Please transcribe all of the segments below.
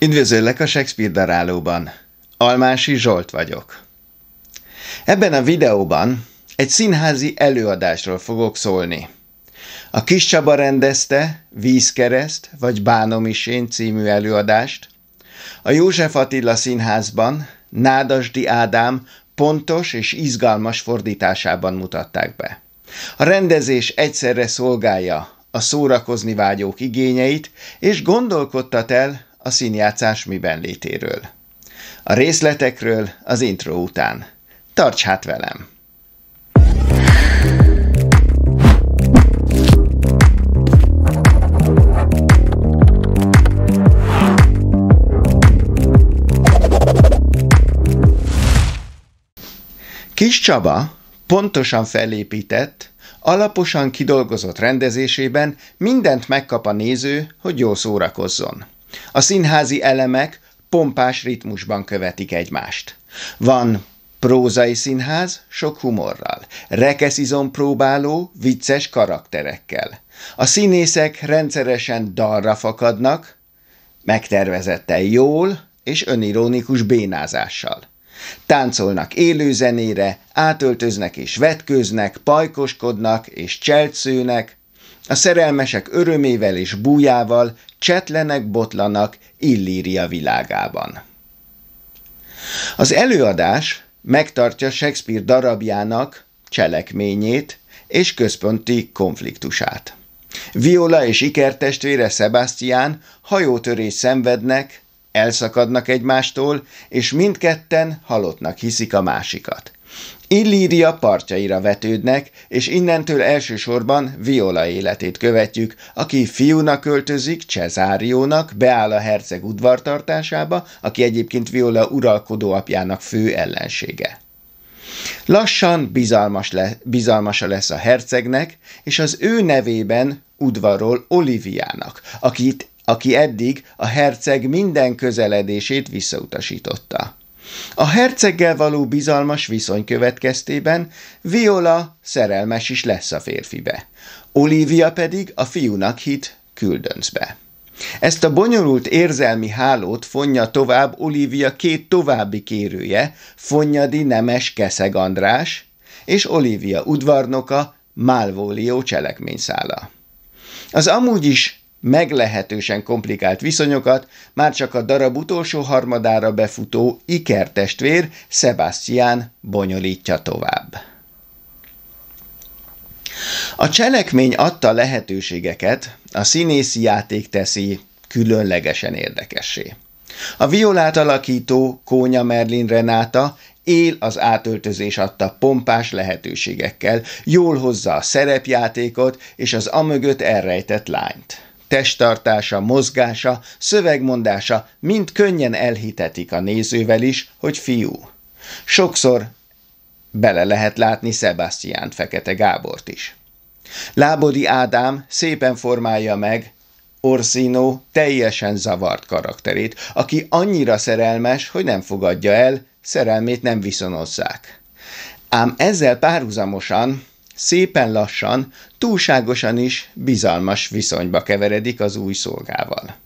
Üdvözöllek a Shakespeare darálóban. Almási Zsolt vagyok. Ebben a videóban egy színházi előadásról fogok szólni. A Kis Csaba rendezte Vízkereszt vagy én című előadást. A József Attila Színházban Nádasdi Ádám pontos és izgalmas fordításában mutatták be. A rendezés egyszerre szolgálja a szórakozni vágyók igényeit, és gondolkodtat el a színjátszás miben létéről. A részletekről az intro után. Tarts hát velem! Kis Csaba pontosan felépített, alaposan kidolgozott rendezésében mindent megkap a néző, hogy jól szórakozzon. A színházi elemek pompás ritmusban követik egymást. Van prózai színház, sok humorral, rekeszizom próbáló, vicces karakterekkel. A színészek rendszeresen dalra fakadnak, megtervezetten jól és önirónikus bénázással. Táncolnak élőzenére, átöltöznek és vetkőznek, pajkoskodnak és cseltszőnek, a szerelmesek örömével és bújával csetlenek, botlanak Illíria világában. Az előadás megtartja Shakespeare darabjának cselekményét és központi konfliktusát. Viola és ikertestvére Sebastian hajótörés szenvednek, elszakadnak egymástól, és mindketten halottnak hiszik a másikat. Illíria partjaira vetődnek, és innentől elsősorban Viola életét követjük, aki fiúnak költözik Cezáriónak, beáll a herceg udvartartásába, aki egyébként Viola uralkodó apjának fő ellensége. Lassan bizalmas le, bizalmasa lesz a hercegnek, és az ő nevében udvarol Oliviának, akit, aki eddig a herceg minden közeledését visszautasította. A herceggel való bizalmas viszony következtében Viola szerelmes is lesz a férfibe, Olivia pedig a fiúnak hit küldöncbe. Ezt a bonyolult érzelmi hálót fonja tovább Olivia két további kérője, Fonyadi Nemes Keszeg András és Olivia udvarnoka Malvolio cselekményszála. Az amúgy is meglehetősen komplikált viszonyokat már csak a darab utolsó harmadára befutó ikertestvér Sebastian bonyolítja tovább. A cselekmény adta lehetőségeket a színészi játék teszi különlegesen érdekessé. A violát alakító Kónya Merlin Renáta él az átöltözés adta pompás lehetőségekkel, jól hozza a szerepjátékot és az amögött elrejtett lányt. Testtartása, mozgása, szövegmondása mind könnyen elhitetik a nézővel is, hogy fiú. Sokszor bele lehet látni Sebastiánt Fekete Gábort is. Lábodi Ádám szépen formálja meg Orsino teljesen zavart karakterét, aki annyira szerelmes, hogy nem fogadja el, szerelmét nem viszonozzák. Ám ezzel párhuzamosan szépen lassan, túlságosan is bizalmas viszonyba keveredik az új szolgával.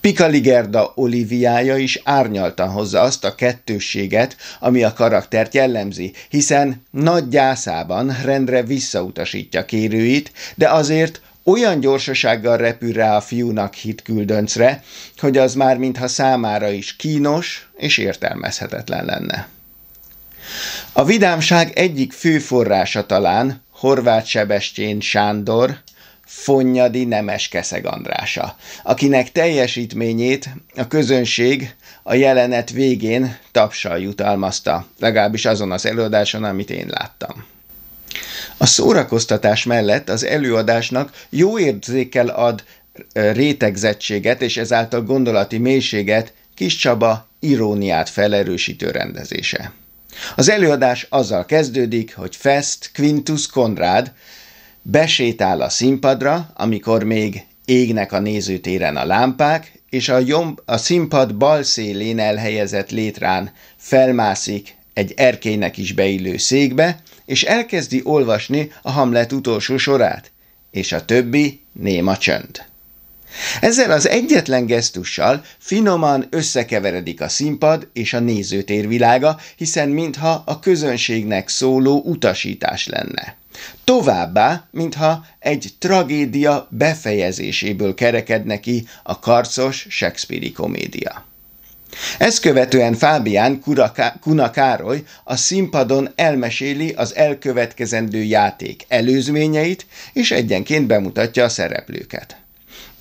Pikaligerda Oliviája is árnyaltan hozza azt a kettősséget, ami a karaktert jellemzi, hiszen nagy gyászában rendre visszautasítja kérőit, de azért olyan gyorsasággal repül rá a fiúnak hit küldöncre, hogy az már mintha számára is kínos és értelmezhetetlen lenne. A vidámság egyik fő forrása talán Horváth Sebestyén Sándor, Fonnyadi Nemes Keszeg Andrása, akinek teljesítményét a közönség a jelenet végén tapsal jutalmazta, legalábbis azon az előadáson, amit én láttam. A szórakoztatás mellett az előadásnak jó érzékel ad rétegzettséget és ezáltal gondolati mélységet Kis Csaba iróniát felerősítő rendezése. Az előadás azzal kezdődik, hogy Fest Quintus Konrád besétál a színpadra, amikor még égnek a nézőtéren a lámpák, és a, jomb, a színpad bal szélén elhelyezett létrán felmászik egy erkélynek is beillő székbe, és elkezdi olvasni a Hamlet utolsó sorát, és a többi néma csönd. Ezzel az egyetlen gesztussal finoman összekeveredik a színpad és a nézőtér világa, hiszen mintha a közönségnek szóló utasítás lenne. Továbbá, mintha egy tragédia befejezéséből kerekedne ki a karcos Shakespeare-i komédia. Ezt követően Fábián Kuraká, Kuna Károly a színpadon elmeséli az elkövetkezendő játék előzményeit, és egyenként bemutatja a szereplőket.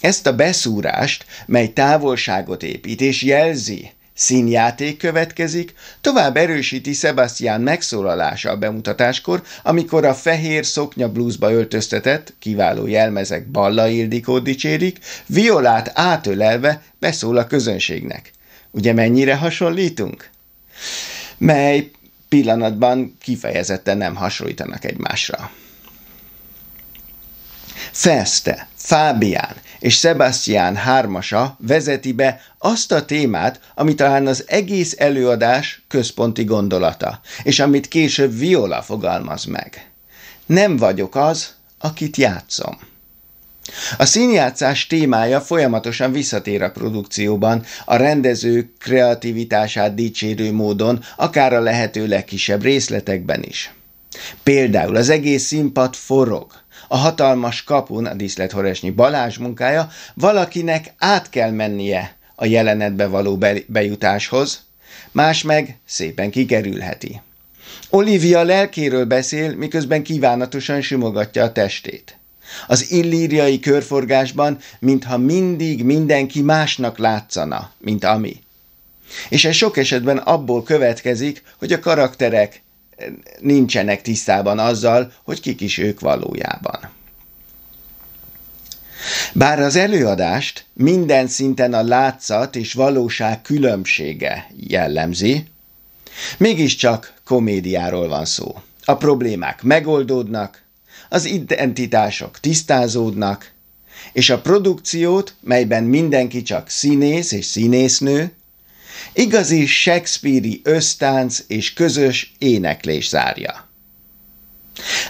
Ezt a beszúrást, mely távolságot épít és jelzi, Színjáték következik, tovább erősíti Sebastian megszólalása a bemutatáskor, amikor a fehér szoknya blúzba öltöztetett, kiváló jelmezek Balla Ildikót dicsérik, Violát átölelve beszól a közönségnek. Ugye mennyire hasonlítunk? Mely pillanatban kifejezetten nem hasonlítanak egymásra. Feste, Fábián és Sebastian hármasa vezeti be azt a témát, ami talán az egész előadás központi gondolata, és amit később Viola fogalmaz meg. Nem vagyok az, akit játszom. A színjátszás témája folyamatosan visszatér a produkcióban, a rendező kreativitását dicsérő módon, akár a lehető legkisebb részletekben is. Például az egész színpad forog – a hatalmas kapun a díszlethoresnyi Balázs munkája, valakinek át kell mennie a jelenetbe való bejutáshoz, más meg szépen kikerülheti. Olivia lelkéről beszél, miközben kívánatosan simogatja a testét. Az illíriai körforgásban, mintha mindig mindenki másnak látszana, mint ami. És ez sok esetben abból következik, hogy a karakterek nincsenek tisztában azzal, hogy kik is ők valójában. Bár az előadást minden szinten a látszat és valóság különbsége jellemzi, mégiscsak komédiáról van szó. A problémák megoldódnak, az identitások tisztázódnak, és a produkciót, melyben mindenki csak színész és színésznő, Igazi Shakespeare-i ösztánc és közös éneklés zárja.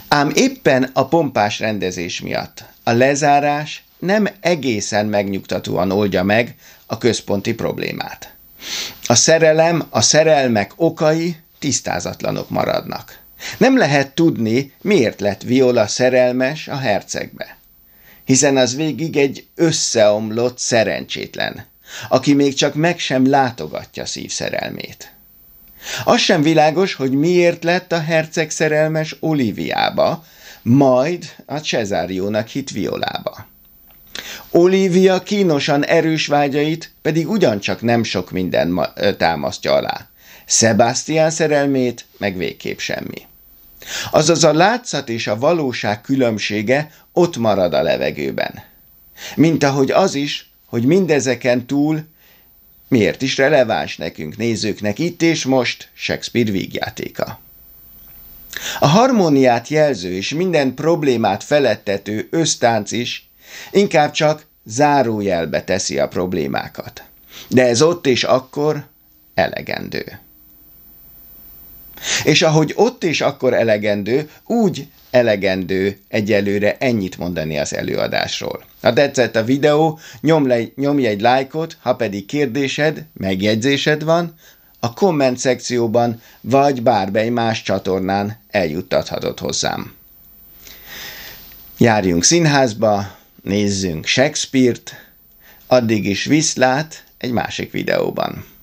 Ám éppen a pompás rendezés miatt a lezárás nem egészen megnyugtatóan oldja meg a központi problémát. A szerelem, a szerelmek okai tisztázatlanok maradnak. Nem lehet tudni, miért lett Viola szerelmes a hercegbe, hiszen az végig egy összeomlott szerencsétlen, aki még csak meg sem látogatja szívszerelmét. Az sem világos, hogy miért lett a herceg szerelmes Oliviába, majd a Cezáriónak hit Violába. Olivia kínosan erős vágyait pedig ugyancsak nem sok minden támasztja alá. Sebastian szerelmét meg végképp semmi. Azaz a látszat és a valóság különbsége ott marad a levegőben. Mint ahogy az is, hogy mindezeken túl miért is releváns nekünk nézőknek itt és most Shakespeare vígjátéka. A harmóniát jelző és minden problémát felettető ösztánc is inkább csak zárójelbe teszi a problémákat. De ez ott és akkor elegendő. És ahogy ott és akkor elegendő, úgy elegendő egyelőre ennyit mondani az előadásról. Ha tetszett a videó, nyom le, nyomj egy lájkot, ha pedig kérdésed, megjegyzésed van, a komment szekcióban vagy bármely más csatornán eljuttathatod hozzám. Járjunk színházba, nézzünk Shakespeare-t, addig is viszlát egy másik videóban.